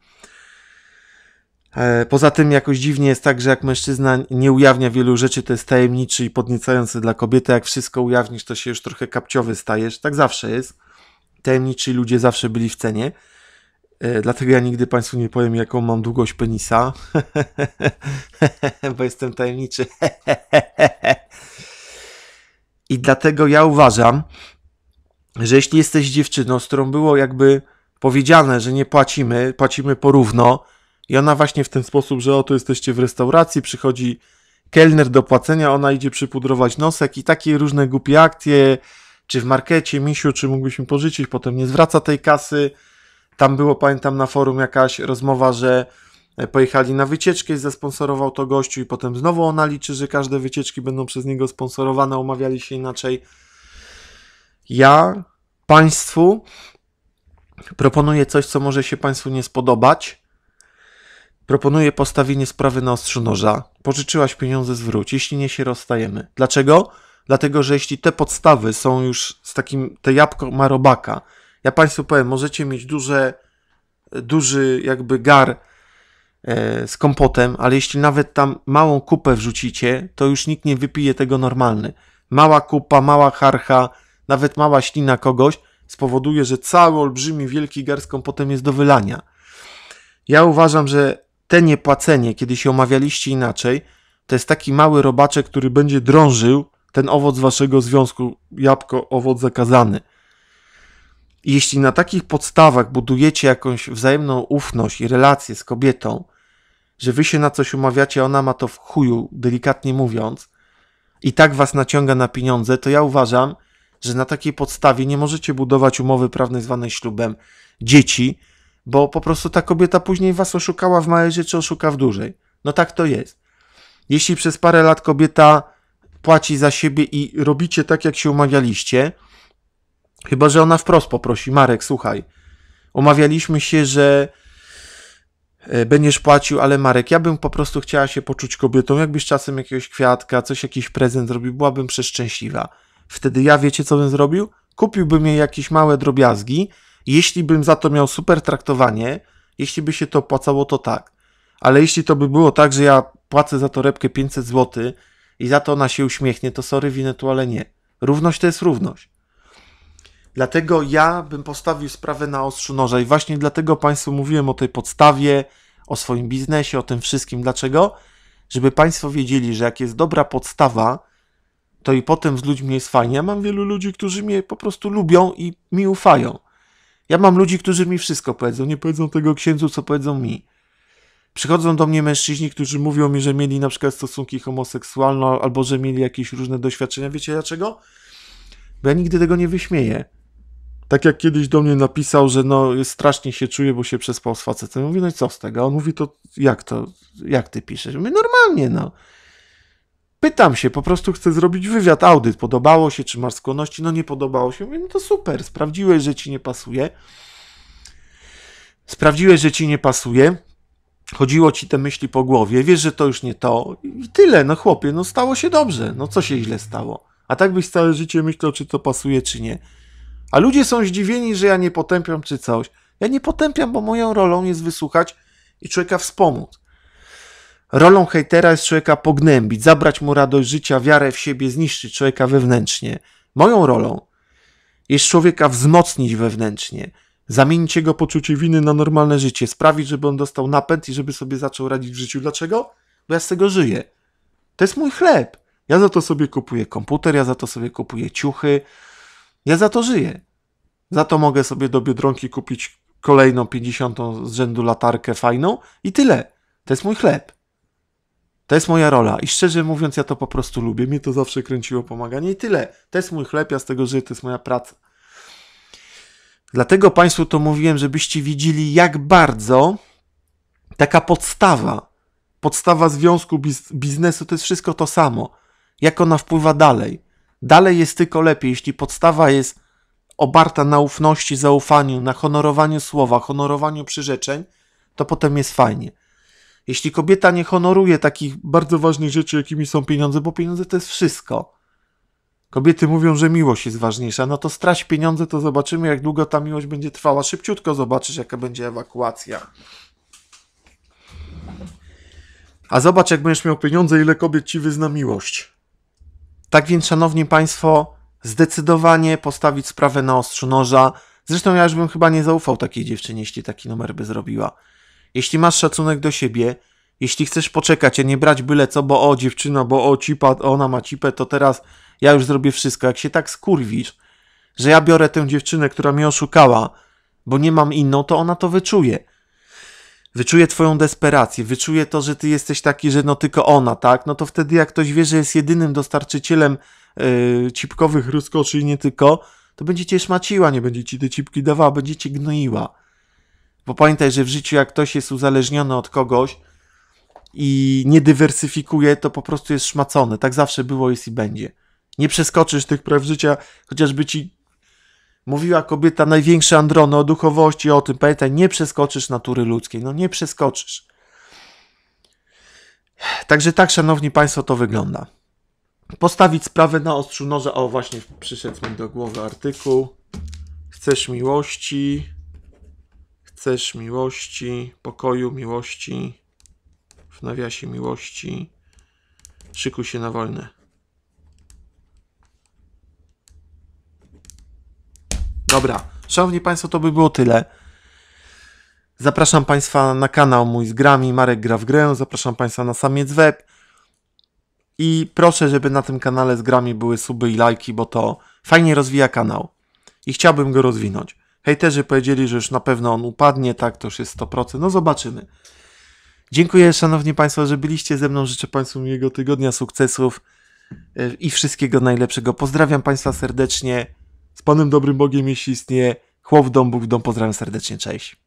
E, poza tym jakoś dziwnie jest tak, że jak mężczyzna nie ujawnia wielu rzeczy, to jest tajemniczy i podniecający dla kobiety. Jak wszystko ujawnisz, to się już trochę kapciowy stajesz. Tak zawsze jest. Tajemniczy ludzie zawsze byli w cenie. E, dlatego ja nigdy Państwu nie powiem, jaką mam długość penisa, (laughs) bo jestem tajemniczy. (laughs) I dlatego ja uważam, że jeśli jesteś dziewczyną, z którą było jakby powiedziane, że nie płacimy, płacimy porówno, i ona właśnie w ten sposób, że oto jesteście w restauracji, przychodzi kelner do płacenia, ona idzie przypudrować nosek i takie różne głupie akcje, czy w markecie, misiu, czy mógłbyś mi pożyczyć, potem nie zwraca tej kasy. Tam było, pamiętam, na forum jakaś rozmowa, że e, pojechali na wycieczkę i zasponsorował to gościu i potem znowu ona liczy, że każde wycieczki będą przez niego sponsorowane, umawiali się inaczej. Ja Państwu proponuję coś, co może się Państwu nie spodobać, Proponuję postawienie sprawy na ostrzu noża. Pożyczyłaś pieniądze, zwróć. Jeśli nie, się rozstajemy. Dlaczego? Dlatego, że jeśli te podstawy są już z takim, te jabłko ma robaka, ja Państwu powiem, możecie mieć duże, duży jakby gar e, z kompotem, ale jeśli nawet tam małą kupę wrzucicie, to już nikt nie wypije tego normalny. Mała kupa, mała harcha, nawet mała ślina kogoś spowoduje, że cały olbrzymi, wielki gar z kompotem jest do wylania. Ja uważam, że te niepłacenie, kiedy się omawialiście inaczej, to jest taki mały robaczek, który będzie drążył ten owoc waszego związku, jabłko, owoc zakazany. jeśli na takich podstawach budujecie jakąś wzajemną ufność i relację z kobietą, że wy się na coś umawiacie, ona ma to w chuju, delikatnie mówiąc, i tak was naciąga na pieniądze, to ja uważam, że na takiej podstawie nie możecie budować umowy prawnej zwanej ślubem dzieci, bo po prostu ta kobieta później was oszukała w małej rzeczy, oszuka w dużej. No tak to jest. Jeśli przez parę lat kobieta płaci za siebie i robicie tak, jak się umawialiście, chyba że ona wprost poprosi, Marek, słuchaj, umawialiśmy się, że e, będziesz płacił, ale Marek, ja bym po prostu chciała się poczuć kobietą, jakbyś czasem jakiegoś kwiatka, coś, jakiś prezent zrobił, byłabym przeszczęśliwa. Wtedy ja, wiecie co bym zrobił? Kupiłbym jej jakieś małe drobiazgi, jeśli bym za to miał super traktowanie, jeśli by się to opłacało, to tak. Ale jeśli to by było tak, że ja płacę za to repkę 500 zł i za to ona się uśmiechnie, to sorry, winę tu, ale nie. Równość to jest równość. Dlatego ja bym postawił sprawę na ostrzu noża i właśnie dlatego Państwu mówiłem o tej podstawie, o swoim biznesie, o tym wszystkim. Dlaczego? Żeby Państwo wiedzieli, że jak jest dobra podstawa, to i potem z ludźmi jest fajnie. Ja mam wielu ludzi, którzy mnie po prostu lubią i mi ufają. Ja mam ludzi, którzy mi wszystko powiedzą, nie powiedzą tego księdzu, co powiedzą mi. Przychodzą do mnie mężczyźni, którzy mówią mi, że mieli na przykład stosunki homoseksualne albo że mieli jakieś różne doświadczenia. Wiecie dlaczego? Bo ja nigdy tego nie wyśmieję. Tak jak kiedyś do mnie napisał, że no strasznie się czuję, bo się przespał z facetem. Mówi, no i co z tego? A on mówi, to jak to, jak ty piszesz? Mówię, normalnie no. Pytam się, po prostu chcę zrobić wywiad, audyt. Podobało się, czy masz skłonności? No nie podobało się. Mówię, no to super, sprawdziłeś, że ci nie pasuje. Sprawdziłeś, że ci nie pasuje. Chodziło ci te myśli po głowie, wiesz, że to już nie to. I tyle, no chłopie, no stało się dobrze. No co się źle stało? A tak byś całe życie myślał, czy to pasuje, czy nie. A ludzie są zdziwieni, że ja nie potępiam, czy coś. Ja nie potępiam, bo moją rolą jest wysłuchać i człowieka wspomóc. Rolą hejtera jest człowieka pognębić, zabrać mu radość życia, wiarę w siebie, zniszczyć człowieka wewnętrznie. Moją rolą jest człowieka wzmocnić wewnętrznie, zamienić jego poczucie winy na normalne życie, sprawić, żeby on dostał napęd i żeby sobie zaczął radzić w życiu. Dlaczego? Bo ja z tego żyję. To jest mój chleb. Ja za to sobie kupuję komputer, ja za to sobie kupuję ciuchy, ja za to żyję. Za to mogę sobie do biedronki kupić kolejną 50 z rzędu latarkę fajną i tyle. To jest mój chleb. To jest moja rola i szczerze mówiąc, ja to po prostu lubię. Mnie to zawsze kręciło pomaganie i tyle. To jest mój chleb, ja z tego żyję, to jest moja praca. Dlatego Państwu to mówiłem, żebyście widzieli, jak bardzo taka podstawa, podstawa związku biz biznesu to jest wszystko to samo. Jak ona wpływa dalej. Dalej jest tylko lepiej, jeśli podstawa jest obarta na ufności, zaufaniu, na honorowaniu słowa, honorowaniu przyrzeczeń, to potem jest fajnie. Jeśli kobieta nie honoruje takich bardzo ważnych rzeczy, jakimi są pieniądze, bo pieniądze to jest wszystko. Kobiety mówią, że miłość jest ważniejsza. No to straść, pieniądze, to zobaczymy, jak długo ta miłość będzie trwała. Szybciutko zobaczysz, jaka będzie ewakuacja. A zobacz, jak będziesz miał pieniądze, ile kobiet ci wyzna miłość. Tak więc, szanowni państwo, zdecydowanie postawić sprawę na ostrzu noża. Zresztą ja już bym chyba nie zaufał takiej dziewczynie, jeśli taki numer by zrobiła. Jeśli masz szacunek do siebie, jeśli chcesz poczekać, a nie brać byle co, bo o dziewczyna, bo o cipa, ona ma cipę, to teraz ja już zrobię wszystko. Jak się tak skurwisz, że ja biorę tę dziewczynę, która mnie oszukała, bo nie mam inną, to ona to wyczuje. Wyczuje twoją desperację, wyczuje to, że ty jesteś taki, że no tylko ona, tak? No to wtedy jak ktoś wie, że jest jedynym dostarczycielem yy, cipkowych rozkoszy i nie tylko, to będzie cię szmaciła, nie będzie ci te cipki dawała, będzie cię gnoiła. Bo pamiętaj, że w życiu jak ktoś jest uzależniony od kogoś i nie dywersyfikuje, to po prostu jest szmacony. Tak zawsze było, jest i będzie. Nie przeskoczysz tych praw życia, chociażby ci mówiła kobieta największe androny o duchowości, o tym pamiętaj, nie przeskoczysz natury ludzkiej. No nie przeskoczysz. Także tak, szanowni państwo, to wygląda. Postawić sprawę na ostrzu noża. O, właśnie przyszedł mi do głowy artykuł. Chcesz miłości? chcesz miłości, pokoju, miłości, w nawiasie miłości, szykuj się na wojnę. Dobra, szanowni państwo, to by było tyle. Zapraszam Państwa na kanał mój z grami Marek Gra w Grę. Zapraszam Państwa na Samiec Web. I proszę, żeby na tym kanale z grami były suby i lajki, bo to fajnie rozwija kanał. I chciałbym go rozwinąć. Hejterzy powiedzieli, że już na pewno on upadnie, tak, to już jest 100%. No zobaczymy. Dziękuję szanowni państwo, że byliście ze mną. Życzę państwu miłego tygodnia, sukcesów e, i wszystkiego najlepszego. Pozdrawiam państwa serdecznie. Z panem dobrym Bogiem, jeśli istnieje. Chłop w dom, Bóg w dom. Pozdrawiam serdecznie. Cześć.